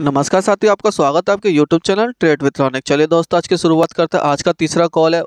नमस्कार साथियों आपका स्वागत है आपके YouTube channel trade with Ronik चलिए दोस्तों आज की शुरुआत करते हैं आज का तीसरा कॉल है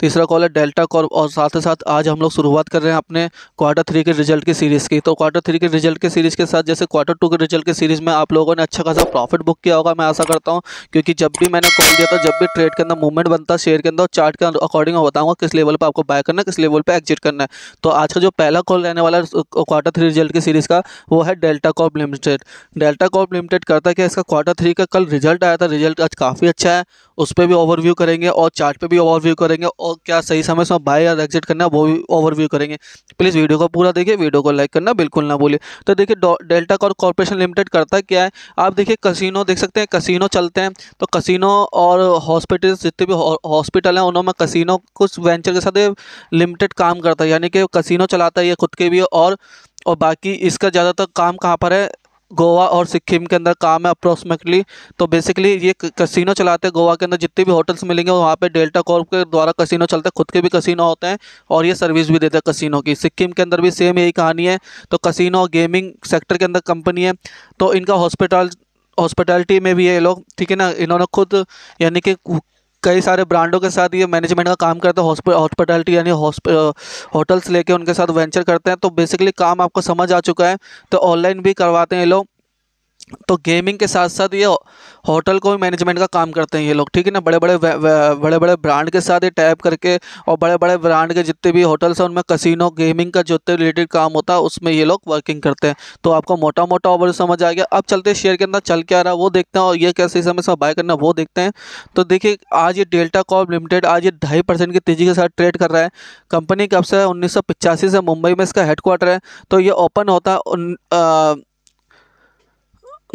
तीसरा कॉल है डेल्टा कॉर्प और साथ ही साथ आज हम लोग शुरुआत कर रहे हैं अपने क्वार्टर थ्री के रिजल्ट की सीरीज़ की तो क्वार्टर थ्री के रिजल्ट की सीरीज़ के साथ जैसे क्वार्टर टू के रिजल्ट की सीरीज़ में आप लोगों ने अच्छा खासा प्रॉफिट बुक किया होगा मैं ऐसा करता हूँ क्योंकि जब भी मैंने कॉल दिया था जब भी ट्रेड के अंदर मूवमेंट बनता शेयर के अंदर चार्ट के अकॉर्डिंग मैं बताऊँगा किस लेवल पर आपको बाय करना है किस लेवल पर एग्जिट करना है तो आज का जो पहला कॉल रहने वाला क्वार्टर थ्री रिजल्ट की सीरीज़ का वो है Delta Corp Limited Delta Corp Limited करता क्या इसका क्वार्टर थ्री का कल रिजल्ट आया था रिजल्ट आज काफ़ी अच्छा है उस पर भी ओवरव्यू करेंगे और चार्ट पे भी ओवरव्यू करेंगे और क्या सही समय से बाय या एग्जिट करना है वो भी ओवरव्यू करेंगे प्लीज़ वीडियो को पूरा देखिए वीडियो को लाइक करना बिल्कुल ना भूलिए तो देखिए डेल्टा कॉर कॉरपोरेशन लिमिटेड करता क्या है आप देखिए कसिनो देख सकते हैं कसिनो चलते हैं तो कसिनो और हॉस्पिटल जितने भी हॉस्पिटल हैं उन्होंने कसिनो कुछ वेंचर के साथ लिमिटेड काम करता है यानी कि कसिनो चलाता है ये खुद के भी और और बाकी इसका ज़्यादातर काम कहाँ पर है गोवा और सिक्किम के अंदर काम है अप्रोक्सीमेटली तो बेसिकली ये कसिनो चलाते हैं गोवा के अंदर जितने भी होटल्स मिलेंगे वहाँ पे डेल्टा कॉर्प के द्वारा कसिनो चलते हैं खुद के भी कसिनो होते हैं और ये सर्विस भी देते हैं कसिनो की सिक्किम के अंदर भी सेम यही कहानी है तो कसिनो गेमिंग सेक्टर के अंदर कंपनी है तो इनका हॉस्पिटल हॉस्पिटैलिटी में भी है ये लोग ठीक है ना इन्होंने खुद यानी कि कई सारे ब्रांडों के साथ ये मैनेजमेंट का काम करते हैं हॉस्पिटलिटी यानी होटल्स लेके उनके साथ वेंचर करते हैं तो बेसिकली काम आपको समझ आ चुका है तो ऑनलाइन भी करवाते हैं ये लोग तो गेमिंग के साथ साथ ये होटल को भी मैनेजमेंट का काम करते हैं ये लोग ठीक है ना बड़े बड़े बड़े बड़े ब्रांड के साथ ये टैप करके और बड़े बड़े ब्रांड के जितने भी होटल्स हैं उनमें कसिनो गेमिंग का जितने रिलेटेड काम होता है उसमें ये लोग वर्किंग करते हैं तो आपको मोटा मोटा ओवर समझ आ गया अब चलते शेयर के अंदर चल के आ रहा है वो देखते हैं और ये कैसे समय से बाय करना वो देखते हैं तो देखिए आज ये डेल्टा कॉप लिमिटेड आज ये ढाई परसेंट की तेज़ी के साथ ट्रेड कर रहा है कंपनी कब से है उन्नीस से मुंबई में इसका हेडक्वार्टर है तो ये ओपन होता है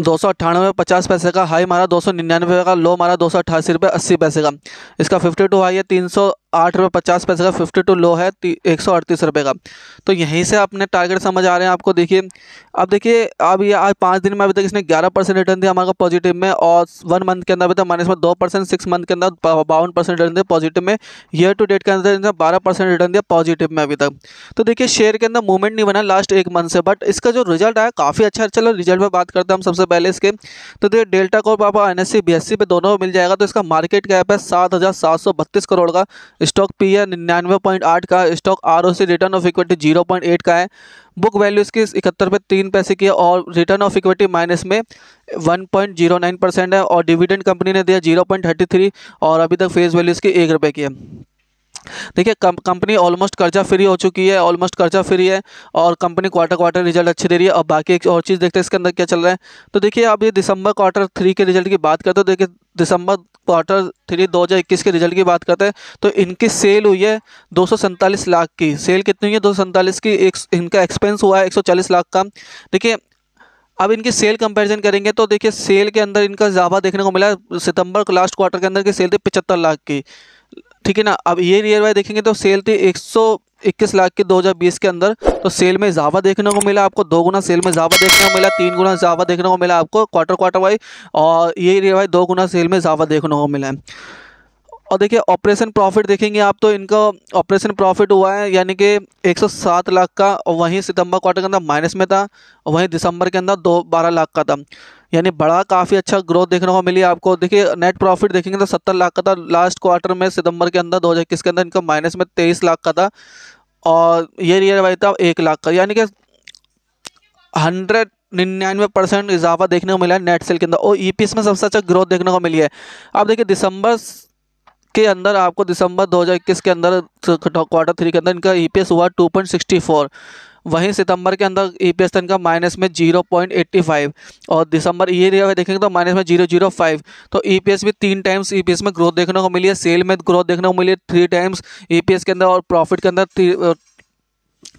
दो सौ अट्ठानवे पचास पैसे का हाई मारा दो सौ निन्यानवे का लो मारा दो सौ अट्ठासी रुपये अस्सी पैसे का इसका फिफ्टी टू हाई है तीन सौ आठ रुपये पचास पैसे का फिफ्टी टू लो है एक सौ अड़तीस रुपये का तो यहीं से अपने टारगेट समझ आ रहे हैं आपको देखिए अब देखिए अब ये आज पाँच दिन में अभी तक इसने ग्यारह परसेंट रिटर्न दिया हमारे पॉजिटिव में और वन मंथ के अंदर अभी तक माइनस में दो परसेंट सिक्स मंथ के अंदर बावन परसेंट रिटर्न दिया पॉजिटिव में ईयर टू डेट के अंदर इसने बारह परसेंट रिटर्न दिया पॉजिटिव में अभी तक तो देखिए शेयर के अंदर मूवमेंट नहीं बना लास्ट एक मंथ से बट इसका जो रिजल्ट आया काफ़ी अच्छा चलो अच्छा रिजल्ट में बात करते हैं हम सबसे पहले इसके तो देखिए डेल्टा कॉर्प आप एन एस सी पे दोनों मिल जाएगा तो इसका मार्केट कैप है सात हज़ार सात सौ बत्तीस करोड़ का स्टॉक पी है निन्यानवे पॉइंट आठ का stock R O C return of equity zero point eight का है बुक वैल्यू इसकी इकहत्तर रुपये तीन पैसे की है और रिटर्न ऑफ इक्विटी माइनस में one point zero nine percent है और डिविडेंड कंपनी ने दिया जीरो पॉइंट थर्टी थ्री और अभी तक फेस वैल्यू इसकी एक रुपये की है देखिए कंपनी ऑलमोस्ट कर्जा फ्री हो चुकी है ऑलमोस्ट कर्जा फ्री है और कंपनी क्वार्टर क्वार्टर रिजल्ट अच्छी दे रही है और बाकी एक और चीज़ देखते हैं इसके अंदर क्या चल रहा है तो देखिए आप ये दिसंबर क्वार्टर थ्री के रिजल्ट की बात करते हो तो देखिए दिसंबर क्वार्टर थ्री 2021 के रिजल्ट की बात करते हैं तो इनकी सेल हुई है दो लाख की सेल कितनी हुई है दो की एक इनका एक्सपेंस हुआ है एक लाख का देखिए अब इनकी सेल कंपैरिजन करेंगे तो देखिए सेल के अंदर इनका ज़्यादा देखने को मिला सितंबर लास्ट क्वार्टर के अंदर की सेल थी पचहत्तर लाख की ठीक है ना अब ये नियर बाय देखेंगे तो सेल थी एक इक्कीस लाख की 2020 के अंदर तो सेल में ज़्यादा देखने को मिला आपको दो गुना सेल में ज़्यादा देखने को मिला तीन गुना ज़्यादा देखने को मिला आपको क्वार्टर क्वार्टर वाई और ये रिवाई दो गुना सेल में ज़्यादा देखने को मिला है और देखिए ऑपरेशन प्रॉफिट देखेंगे आप तो इनका ऑपरेशन प्रॉफिट हुआ है यानी कि 107 लाख का और वहीं सितंबर क्वार्टर के अंदर माइनस में था और वहीं दिसंबर के अंदर दो बारह लाख का था यानी बड़ा काफ़ी अच्छा ग्रोथ देखने को मिली आपको देखिए नेट प्रॉफिट देखेंगे तो सत्तर लाख का था लास्ट क्वार्टर में सितंबर के अंदर दो हज़ार इक्कीस के अंदर इनका माइनस में तेईस लाख का था और ये रियल वाई था एक लाख का यानी कि हंड्रेड निन्यानवे परसेंट इजाफा देखने को मिला है नेट सेल के अंदर और ई e में सबसे अच्छा ग्रोथ देखने को मिली है आप देखिए दिसंबर के अंदर आपको दिसंबर 2021 के अंदर क्वार्टर थ्री के अंदर इनका ई e हुआ 2.64 वहीं सितंबर के अंदर ई पी एस का माइनस में जीरो पॉइंट एट्टी फाइव और दिसंबर ये देखेंगे तो माइनस में जीरो जीरो फाइव तो ई पी एस भी तीन टाइम्स ई पी एस में ग्रोथ देखने को मिली है सेल में ग्रोथ देखने को मिली है three times E P S के अंदर और प्रॉफिट के अंदर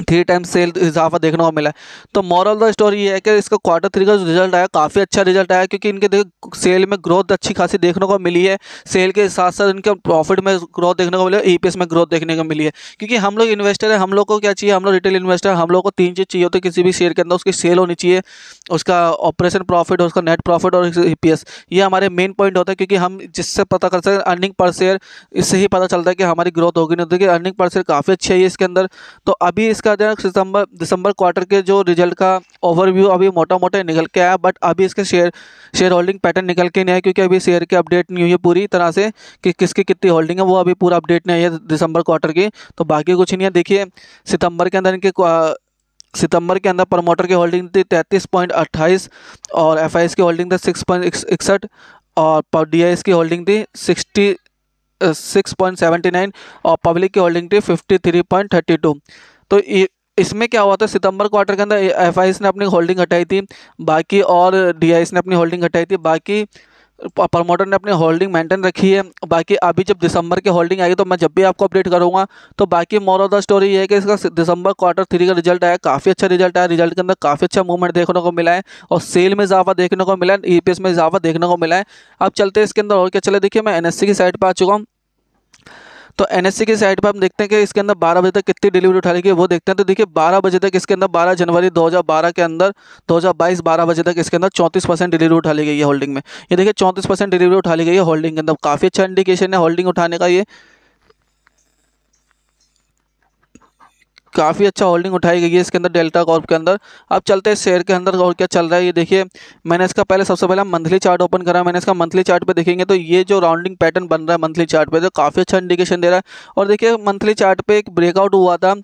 थ्री टाइम सेल इजाफा देखने को मिला है तो मॉरल द स्टोरी ये है कि इसका क्वार्टर थ्री का जो रिजल्ट आया काफ़ी अच्छा रिजल्ट आया क्योंकि इनके देख सेल में ग्रोथ अच्छी खासी देखने को मिली है सेल के साथ साथ इनके प्रॉफिट में ग्रोथ देखने को मिली है ई e में ग्रोथ देखने को मिली है क्योंकि हम लोग इन्वेस्टर हैं हम लोग को क्या चाहिए हम लोग रिटेल इन्वेस्टर हम लोग को तीन चीज़ चाहिए होती है किसी भी शेयर के अंदर उसकी सेल होनी चाहिए उसका ऑपरेशन प्रॉफिट उसका नेट प्रॉफिट और ई e ये हमारे मेन पॉइंट होता है क्योंकि हम जिससे पता कर सकते हैं अर्निंग पर शेयर इससे ही पता चलता है कि हमारी ग्रोथ होगी नहीं होती अर्निंग पर शेयर काफ़ी अच्छी है इसके अंदर तो अभी इसका दिसंबर दिसंबर क्वार्टर के जो रिजल्ट का ओवरव्यू अभी मोटा मोटा निकल के आया बट अभी इसके शेयर शेयर होल्डिंग पैटर्न निकल के नहीं है क्योंकि अभी शेयर की अपडेट नहीं हुई है पूरी तरह से कि किसकी कितनी होल्डिंग है वो अभी पूरा अपडेट नहीं है दिसंबर क्वार्टर की तो बाकी कुछ नहीं है देखिए सितंबर के अंदर इनके सितंबर के अंदर प्रमोटर की होल्डिंग थी तैंतीस पॉइंट और एफ की होल्डिंग थी सिक्स पॉइंट इकसठ और डी की होल्डिंग थी sixty six point seventy nine और पब्लिक की होल्डिंग थी fifty three point thirty two तो इसमें क्या हुआ था सितंबर क्वार्टर के अंदर एफ ने अपनी होल्डिंग हटाई थी बाकी और डी ने अपनी होल्डिंग हटाई थी बाकी प्रमोटर ने अपनी होल्डिंग मेंटेन रखी है बाकी अभी जब दिसंबर के होल्डिंग आएगी तो मैं जब भी आपको अपडेट करूँगा तो बाकी मोर ऑफ द स्टोरी ये है कि इसका दिसंबर क्वार्टर थ्री का रिजल्ट आया काफ़ी अच्छा रिजल्ट आया रिजल्ट के अंदर काफ़ी अच्छा मूवमेंट देखने को मिला है और सेल में इजाफा देखने को मिला है ई e में इजाफा देखने को मिला है अब चलते इसके अंदर और क्या चले देखिए मैं एन की साइड पर आ चुका हूँ तो सी की साइट पर हम देखते हैं कि इसके अंदर बारह बजे तक कितनी डिलीवरी उठा ली गई वो देखते हैं तो देखिए बारह बजे तक इसके अंदर बारह जनवरी दो हज़ार बारह के अंदर दो हज़ार बाईस बारह बजे तक इसके अंदर चौंतीस परसेंट डिलीवरी उठा ली गई है होल्डिंग में ये देखिए चौंतीस परसेंट डिलीवरी उठा ली गई है होल्डिंग के अंदर काफ़ी अच्छा इंडिकेशन है होल्डिंग उठाने का ये काफ़ी अच्छा होल्डिंग उठाई गई है इसके अंदर डेल्टा कॉर्प के अंदर अब चलते हैं शेयर के अंदर और क्या चल रहा है ये देखिए मैंने इसका पहले सबसे पहले मंथली चार्ट ओपन करा मैंने इसका मंथली चार्ट पे देखेंगे तो ये जो राउंडिंग पैटर्न बन रहा है मंथली चार्ट पे तो काफ़ी अच्छा इंडिकेशन दे रहा है और देखिए मंथली चार्ट पे एक ब्रेकआउट हुआ था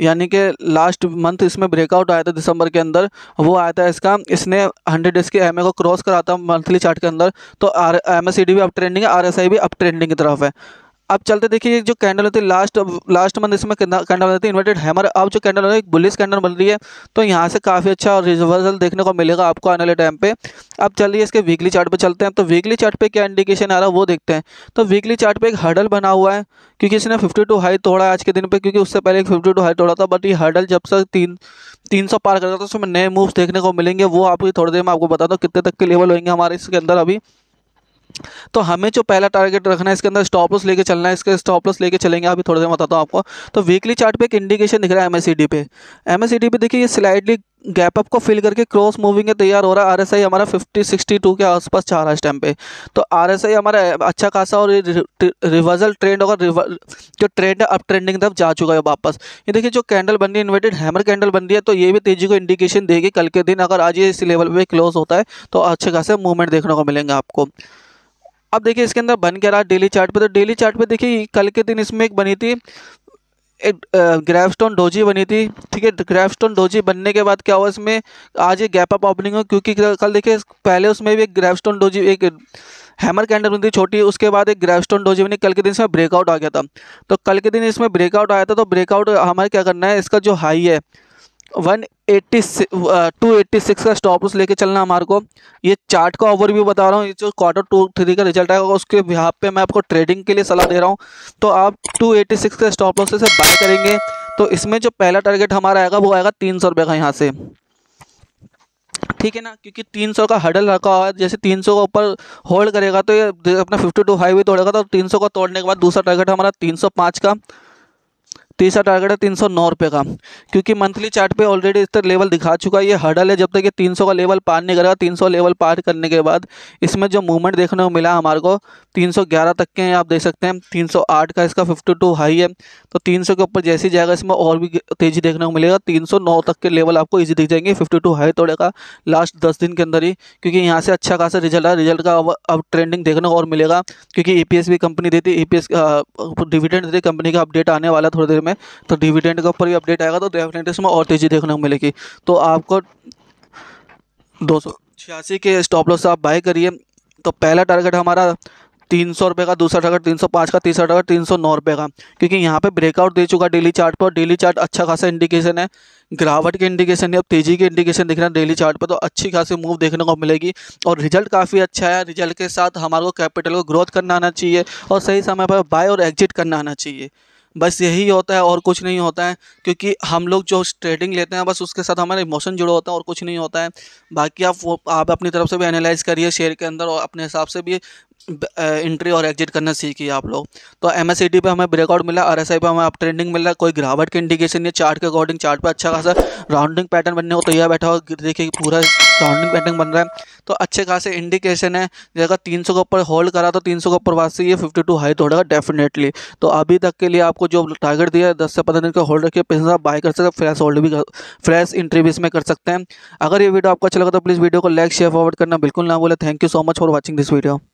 यानी कि लास्ट मंथ इसमें ब्रेकआउट आया था दिसंबर के अंदर वो आया था इसका इसने 100 डेज के एम को क्रॉस करा था मंथली चार्ट के अंदर तो आर एम भी अप ट्रेंडिंग है आर भी अप ट्रेंडिंग की तरफ है अब चलते देखिए जो कैंडल होती है लास्ट लास्ट मंथ इसमें कैंडल बनती है इन्वर्टेड हैमर अब जो कैंडल होती है एक बुलिस कैंडल बन रही है तो यहाँ से काफ़ी अच्छा रिवर्सल देखने को मिलेगा आपको आने वाले टाइम पे अब चलिए इसके वीकली चार्ट पे चलते हैं तो वीकली चार्ट पे क्या इंडिकेशन आ रहा है वो देखते हैं तो वीकली चार्ट पे एक हर्डल बना हुआ है क्योंकि इसने फिफ्टी टू हाई तोड़ा है आज के दिन पर क्योंकि उससे पहले एक फिफ्टी टू हाई तोड़ा था बट ये हर्डल जब तक तीन तीन सौ पार करता था तो उसमें नए मूव्स देखने को मिलेंगे वो आपको थोड़ी देर में आपको बता दो कितने तक के लेवल होंगे हमारे इसके अंदर अभी तो हमें जो पहला टारगेट रखना है इसके अंदर स्टॉप लॉस लेके चलना है इसके स्टॉप लॉस लेके चलेंगे अभी थोड़ी देर बताता हूँ आपको तो वीकली चार्ट पे एक इंडिकेशन दिख रहा है एमएससीडी पे एमएससीडी पे देखिए ये स्लाइडली गैप अप को फिल करके क्रॉस मूविंग है तैयार हो रहा है आरएसआई हमारा 50 62 के आसपास चाह रहा है इस टाइम पे तो आरएसआई हमारा अच्छा खासा और रिवर्सल ट्रेंड होगा जो ट्रेंड है अप ट्रेंडिंग तरफ जा चुका है वापस ये देखिए जो कैंडल बन रही है इन्वर्टेड हैमर कैंडल बन रही है तो ये भी तेजी को इंडिकेशन देगी कल के दिन अगर आज ये इस लेवल पर क्लोज होता है तो अच्छे खासे मूवमेंट देखने को मिलेंगे आपको अब देखिए इसके अंदर बन क्या रहा डेली चार्ट पे तो डेली चार्ट पे देखिए कल के दिन इसमें एक बनी थी एक स्टोन डोजी बनी थी ठीक है स्टोन डोजी बनने के बाद क्या हुआ इसमें आज ये गैप अप ओपनिंग हो क्योंकि कल देखिए पहले उसमें भी एक स्टोन डोजी एक हैमर कैंडल बनी थी छोटी उसके बाद एक स्टोन डोजी बनी कल के दिन इसमें ब्रेकआउट आ गया था तो कल के दिन इसमें ब्रेकआउट आया था तो ब्रेकआउट हमारे क्या करना है इसका जो हाई है one eighty two eighty six का स्टॉप लॉस लेके चलना हमारे को ये चार्ट का ओवरव्यू बता रहा हूँ ये जो क्वार्टर टू थ्री का रिजल्ट आएगा उसके यहाँ पे मैं आपको ट्रेडिंग के लिए सलाह दे रहा हूँ तो आप टू एट्टी सिक्स का स्टॉप लॉस से बाय करेंगे तो इसमें जो पहला टारगेट हमारा आएगा वो आएगा तीन सौ रुपये का यहाँ से ठीक है ना क्योंकि 300 का हडल रखा हुआ है जैसे 300 का ऊपर होल्ड करेगा तो ये अपना 52 हाईवे तोड़ेगा तो 300 का तोड़ने के बाद दूसरा टारगेट हमारा 305 का तीसरा टारगेट है तीन सौ नौ रुपये का क्योंकि मंथली चार्ट पे ऑलरेडी इस तरह लेवल दिखा चुका है ये हडल है जब तक ये तीन सौ का लेवल पार नहीं करेगा तीन सौ लेवल पार करने के बाद इसमें जो मूवमेंट देखने को मिला हमारे को तीन सौ ग्यारह तक के हैं आप देख सकते हैं तीन सौ आठ का इसका फिफ्टी टू हाई है तो तीन सौ के ऊपर जैसे ही जाएगा इसमें और भी तेज़ी देखने को मिलेगा तीन सौ नौ तक के लेवल आपको ईजी दिख जाएंगे फिफ्टी टू हाई तोड़ेगा लास्ट दस दिन के अंदर ही क्योंकि यहाँ से अच्छा खासा रिजल्ट है रिजल्ट का अब अब ट्रेंडिंग देखने को और मिलेगा क्योंकि ई e भी कंपनी देती ई पी डिविडेंड देती कंपनी का अपडेट आने वाला थोड़ी देर में में तो डिविडेंड के ऊपर भी अपडेट आएगा तो डेफिनेटली इसमें और तेज़ी देखने को मिलेगी तो आपको दो के स्टॉप लॉस आप बाई करिए तो पहला टारगेट हमारा तीन सौ रुपये का दूसरा टारगेट तीन सौ पाँच का तीसरा टारगेट तीन सौ नौ रुपये का क्योंकि यहाँ पे ब्रेकआउट दे चुका डेली चार्ट पर डेली चार्ट अच्छा खासा इंडिकेशन है गिरावट के इंडिकेशन है अब तेजी के इंडिकेशन दिख रहे हैं डेली चार्ट पर तो अच्छी खासी मूव देखने को मिलेगी और रिजल्ट काफ़ी अच्छा है रिजल्ट के साथ हमारे को कैपिटल को ग्रोथ करना आना चाहिए और सही समय पर बाय और एग्जिट करना आना चाहिए बस यही होता है और कुछ नहीं होता है क्योंकि हम लोग जो ट्रेडिंग लेते हैं बस उसके साथ हमारा इमोशन जुड़ा होता है और कुछ नहीं होता है बाकी आप वो आप अपनी तरफ से भी एनालाइज करिए शेयर के अंदर और अपने हिसाब से भी एंट्री और एग्जिट करना सीखिए आप लोग तो एम एस पे हमें ब्रेकआउट मिला आर एस आई हमें अप ट्रेंडिंग मिला कोई गिरावट के इंडिकेशन या चार्ट के अकॉर्डिंग चार्ट पर अच्छा खासा राउंडिंग पैटर्न बनने को तैयार तो बैठा हो देखिए पूरा राउंडिंग पैटर्न बन रहा है तो अच्छे खासे इंडिकेशन है जगह तीन के ऊपर होल्ड करा तो तीन के ऊपर वापसी ये फिफ्टी टू हाई तोड़ेगा डेफिनेटली तो अभी तक के लिए आपको जो टारगेट दिया है दस से पंद्रह दिन का होल्ड रखिए पैसे आप बाय कर सकते हैं फ्रेश होल्ड भी फ्रेश इंट्री भी इसमें कर सकते हैं अगर ये वीडियो आपको अच्छा लगा तो प्लीज़ वीडियो को लाइक शेयर फॉरवर्ड करना बिल्कुल ना बोले thank you so much for watching this video